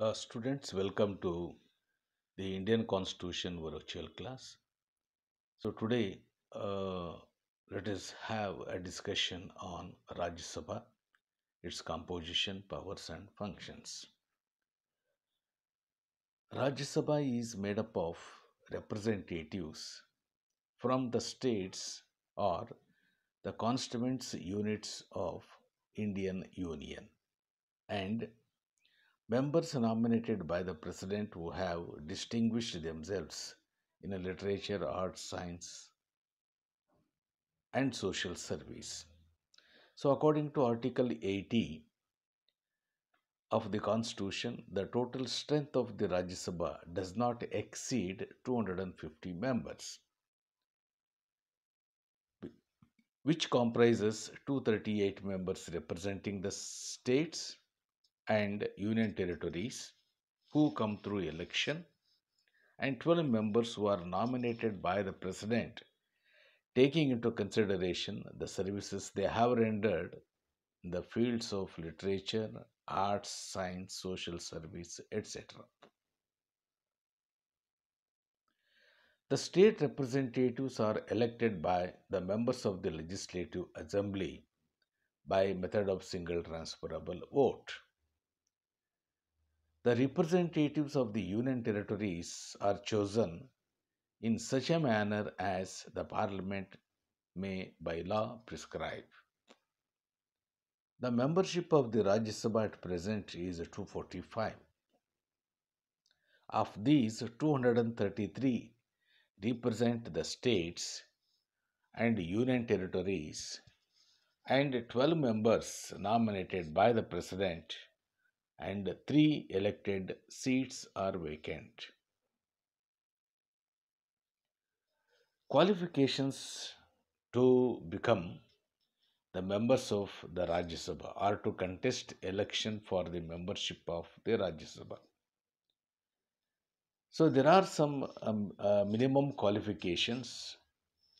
Uh, students, welcome to the Indian Constitution virtual class. So today, uh, let us have a discussion on Rajya Sabha, its composition, powers and functions. Rajya Sabha is made up of representatives from the states or the constituent units of Indian Union and members nominated by the president who have distinguished themselves in literature, arts, science, and social service. So, according to Article 80 of the Constitution, the total strength of the Rajya Sabha does not exceed 250 members, which comprises 238 members representing the states and union territories who come through election and 12 members who are nominated by the president taking into consideration the services they have rendered in the fields of literature arts science social service etc the state representatives are elected by the members of the legislative assembly by method of single transferable vote the representatives of the union territories are chosen in such a manner as the parliament may by law prescribe. The membership of the Rajya Sabha at present is 245. Of these, 233 represent the states and union territories, and 12 members nominated by the President and three elected seats are vacant. Qualifications to become the members of the Rajya Sabha or to contest election for the membership of the Rajya Sabha. So there are some um, uh, minimum qualifications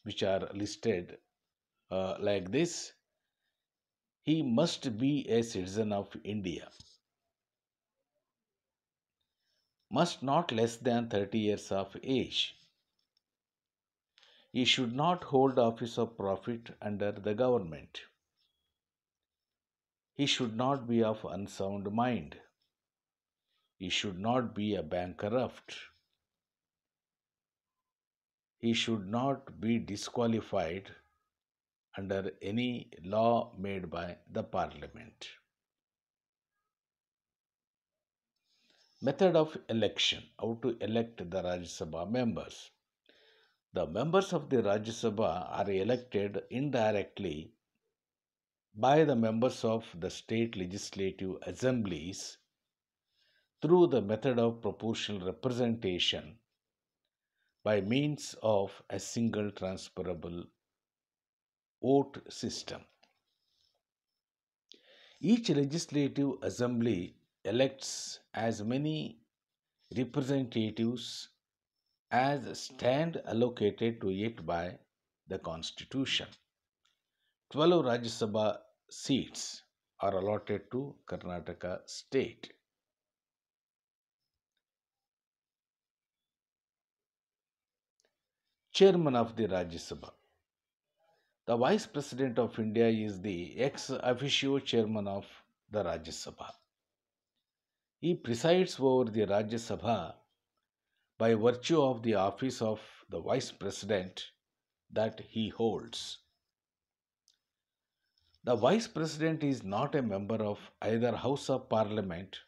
which are listed uh, like this. He must be a citizen of India must not less than 30 years of age. He should not hold office of profit under the government. He should not be of unsound mind. He should not be a bankrupt. He should not be disqualified under any law made by the parliament. Method of election how to elect the Rajya Sabha members. The members of the Rajya Sabha are elected indirectly by the members of the state legislative assemblies through the method of proportional representation by means of a single transferable vote system. Each legislative assembly elects as many representatives as stand allocated to it by the constitution 12 rajya sabha seats are allotted to karnataka state chairman of the rajya sabha the vice president of india is the ex officio chairman of the rajya sabha he presides over the Rajya Sabha by virtue of the office of the Vice President that he holds. The Vice President is not a member of either House of Parliament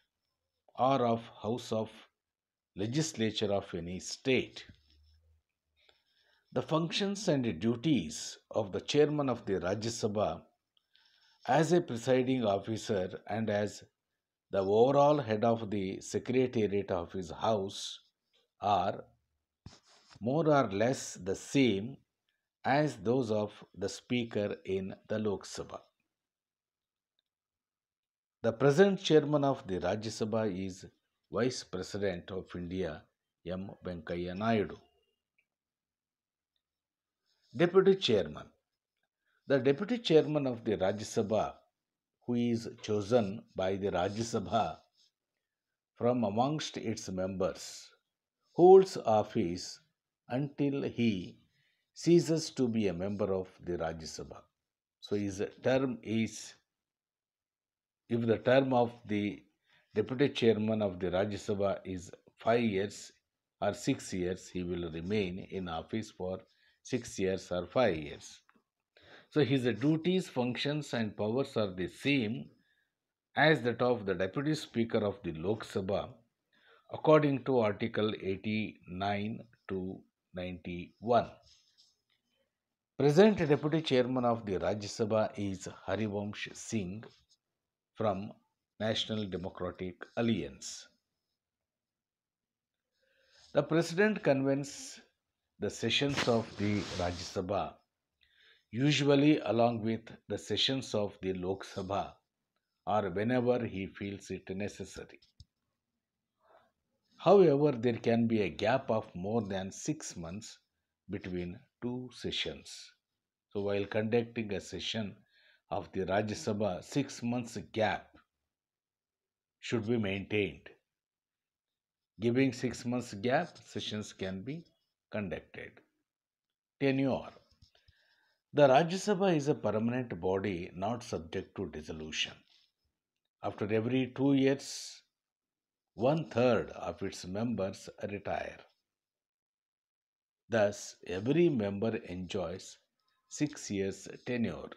or of House of Legislature of any state. The functions and duties of the Chairman of the Rajya Sabha as a presiding officer and as the overall head of the secretariat of his house are more or less the same as those of the Speaker in the Lok Sabha. The present chairman of the Rajya Sabha is Vice President of India M. Venkaiah Naidu. Deputy Chairman The Deputy Chairman of the Rajya Sabha who is chosen by the Rajya Sabha from amongst its members, holds office until he ceases to be a member of the Rajya Sabha. So his term is, if the term of the deputy chairman of the Rajya Sabha is five years or six years, he will remain in office for six years or five years. So his duties, functions and powers are the same as that of the Deputy Speaker of the Lok Sabha according to Article 89 to 91. Present Deputy Chairman of the Rajya Sabha is Harivamsh Singh from National Democratic Alliance. The President convenes the sessions of the Rajya Sabha usually along with the sessions of the Lok Sabha or whenever he feels it necessary. However, there can be a gap of more than six months between two sessions. So, while conducting a session of the Rajya Sabha, six months gap should be maintained. Giving six months gap, sessions can be conducted. Tenure the Rajya Sabha is a permanent body not subject to dissolution. After every two years, one third of its members retire. Thus, every member enjoys six years' tenure.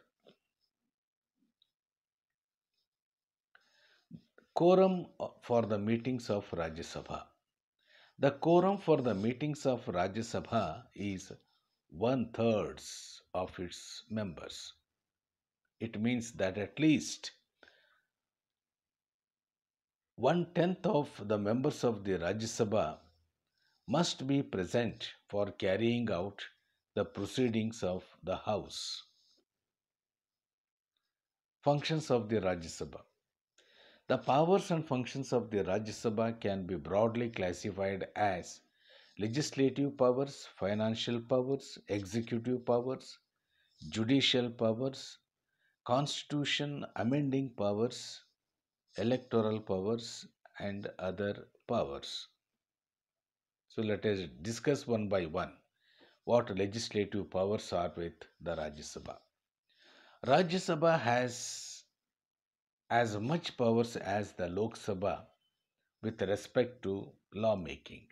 Quorum for the meetings of Rajya Sabha. The quorum for the meetings of Rajya Sabha is one third of its members. It means that at least one tenth of the members of the Rajya Sabha must be present for carrying out the proceedings of the House. Functions of the Rajya Sabha The powers and functions of the Rajya Sabha can be broadly classified as legislative powers, financial powers, executive powers, judicial powers, constitution amending powers, electoral powers, and other powers. So let us discuss one by one what legislative powers are with the Rajya Sabha. Rajya Sabha has as much powers as the Lok Sabha with respect to lawmaking.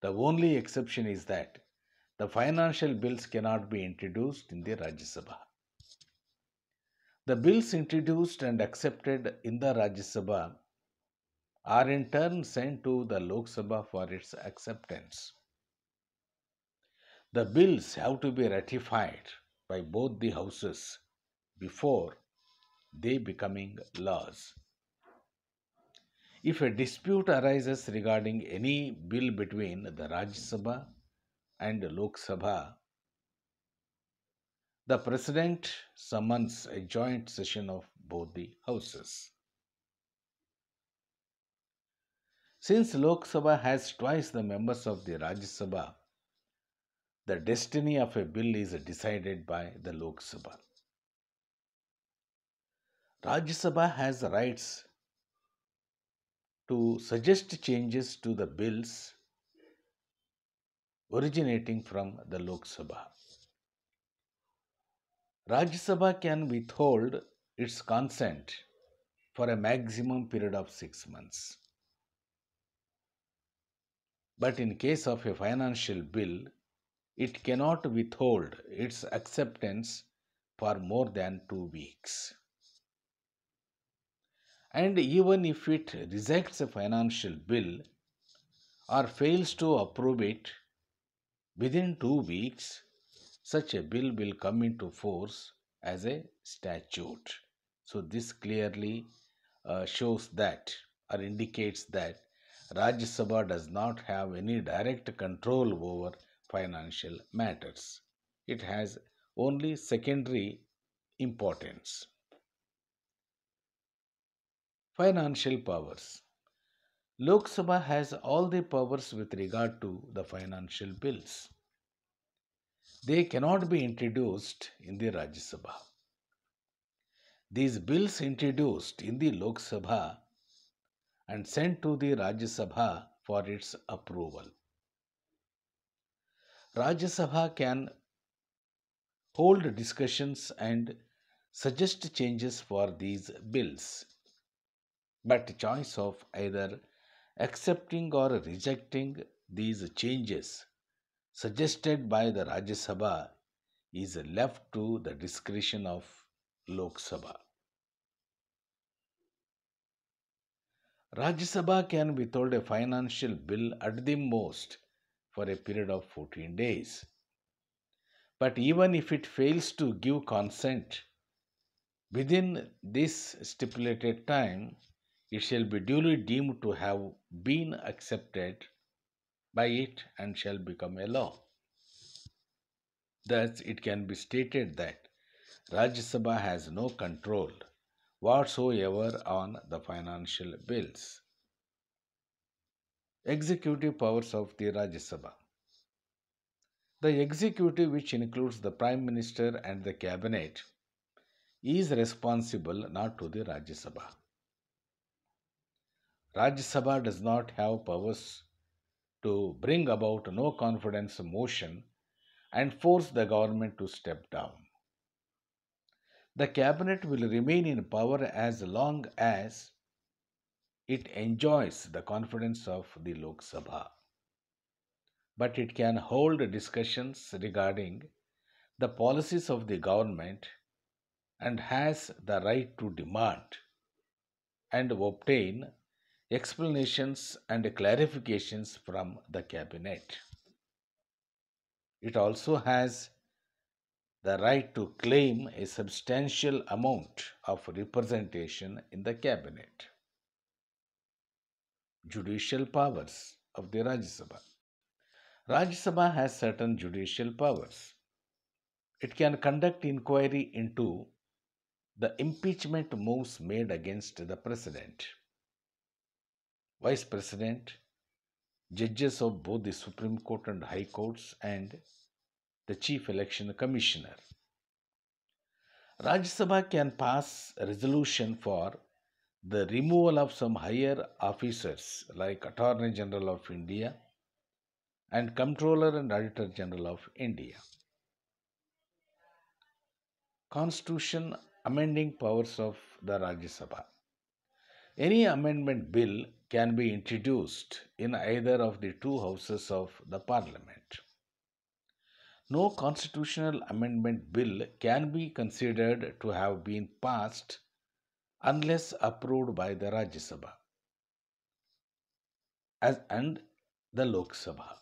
The only exception is that the financial bills cannot be introduced in the Rajya Sabha. The bills introduced and accepted in the Rajya Sabha are in turn sent to the Lok Sabha for its acceptance. The bills have to be ratified by both the houses before they becoming laws if a dispute arises regarding any bill between the Raj Sabha and Lok Sabha, the President summons a joint session of both the houses. Since Lok Sabha has twice the members of the Raj Sabha, the destiny of a bill is decided by the Lok Sabha. Raj Sabha has rights to suggest changes to the bills originating from the Lok Sabha. Rajya Sabha can withhold its consent for a maximum period of six months. But in case of a financial bill, it cannot withhold its acceptance for more than two weeks and even if it rejects a financial bill or fails to approve it within two weeks, such a bill will come into force as a statute. So, this clearly uh, shows that or indicates that Rajya Sabha does not have any direct control over financial matters. It has only secondary importance. Financial powers. Lok Sabha has all the powers with regard to the financial bills. They cannot be introduced in the Rajya Sabha. These bills introduced in the Lok Sabha and sent to the Rajya Sabha for its approval. Rajya Sabha can hold discussions and suggest changes for these bills but choice of either accepting or rejecting these changes suggested by the Rajya Sabha is left to the discretion of Lok Sabha. Rajya Sabha can withhold a financial bill at the most for a period of 14 days. But even if it fails to give consent within this stipulated time, it shall be duly deemed to have been accepted by it and shall become a law. Thus, it can be stated that Rajya Sabha has no control whatsoever on the financial bills. Executive powers of the Rajya Sabha. The executive, which includes the Prime Minister and the Cabinet, is responsible not to the Rajya Sabha. Rajya Sabha does not have powers to bring about no confidence motion and force the government to step down. The cabinet will remain in power as long as it enjoys the confidence of the Lok Sabha. But it can hold discussions regarding the policies of the government and has the right to demand and obtain explanations and clarifications from the cabinet. It also has the right to claim a substantial amount of representation in the cabinet. Judicial powers of the Rajya Sabha. Rajya Sabha has certain judicial powers. It can conduct inquiry into the impeachment moves made against the president Vice President, judges of both the Supreme Court and High Courts, and the Chief Election Commissioner. Rajya Sabha can pass a resolution for the removal of some higher officers like Attorney General of India and Comptroller and Auditor General of India. Constitution amending powers of the Rajya Sabha. Any amendment bill can be introduced in either of the two houses of the parliament. No constitutional amendment bill can be considered to have been passed unless approved by the Rajya Sabha as, and the Lok Sabha.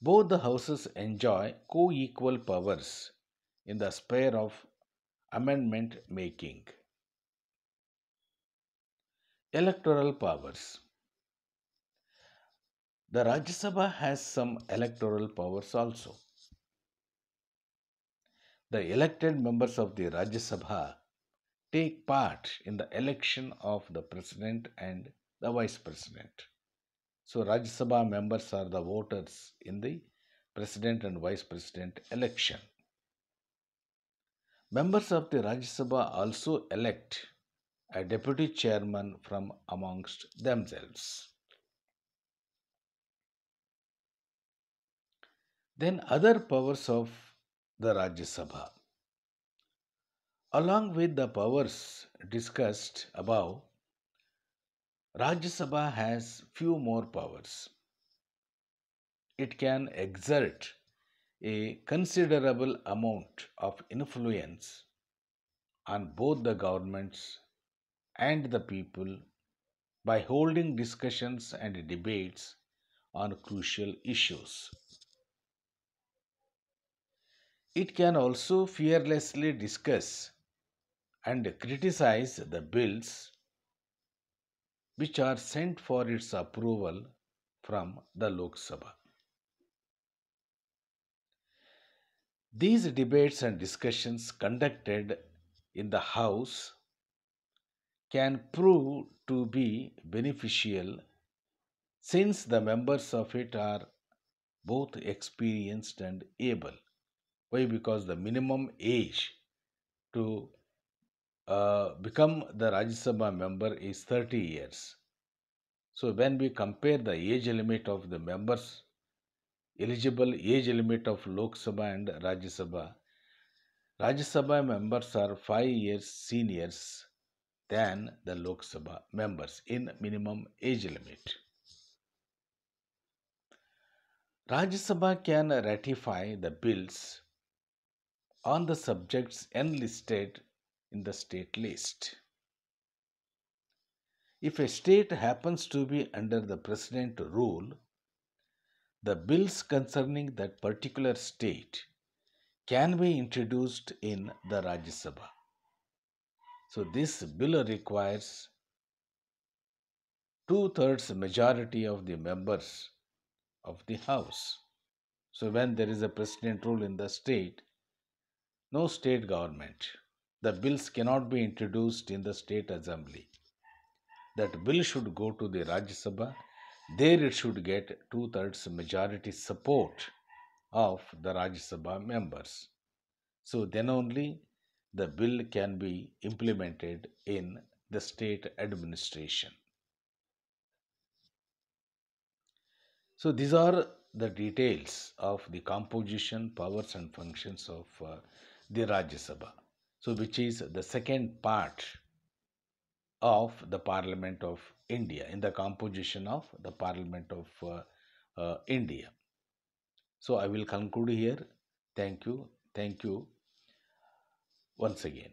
Both the houses enjoy co equal powers in the sphere of amendment making. Electoral powers. The Rajya Sabha has some electoral powers also. The elected members of the Rajya Sabha take part in the election of the President and the Vice President. So, Rajya Sabha members are the voters in the President and Vice President election. Members of the Rajya Sabha also elect a deputy chairman from amongst themselves. Then other powers of the Rajya Sabha. Along with the powers discussed above, Rajya Sabha has few more powers. It can exert a considerable amount of influence on both the governments and the people by holding discussions and debates on crucial issues. It can also fearlessly discuss and criticize the bills which are sent for its approval from the Lok Sabha. These debates and discussions conducted in the House can prove to be beneficial since the members of it are both experienced and able. Why? Because the minimum age to uh, become the Rajya Sabha member is 30 years. So, when we compare the age limit of the members, eligible age limit of Lok Sabha and Rajya Sabha, Rajya Sabha members are 5 years seniors than the Lok Sabha members in minimum age limit. Rajya Sabha can ratify the bills on the subjects enlisted in the state list. If a state happens to be under the president rule, the bills concerning that particular state can be introduced in the Rajya Sabha. So this bill requires two-thirds majority of the members of the House. So when there is a president rule in the state, no state government. The bills cannot be introduced in the state assembly. That bill should go to the Rajya Sabha. There it should get two-thirds majority support of the Rajya Sabha members. So then only the bill can be implemented in the state administration. So, these are the details of the composition, powers, and functions of uh, the Rajya Sabha. So, which is the second part of the Parliament of India, in the composition of the Parliament of uh, uh, India. So, I will conclude here. Thank you. Thank you once again.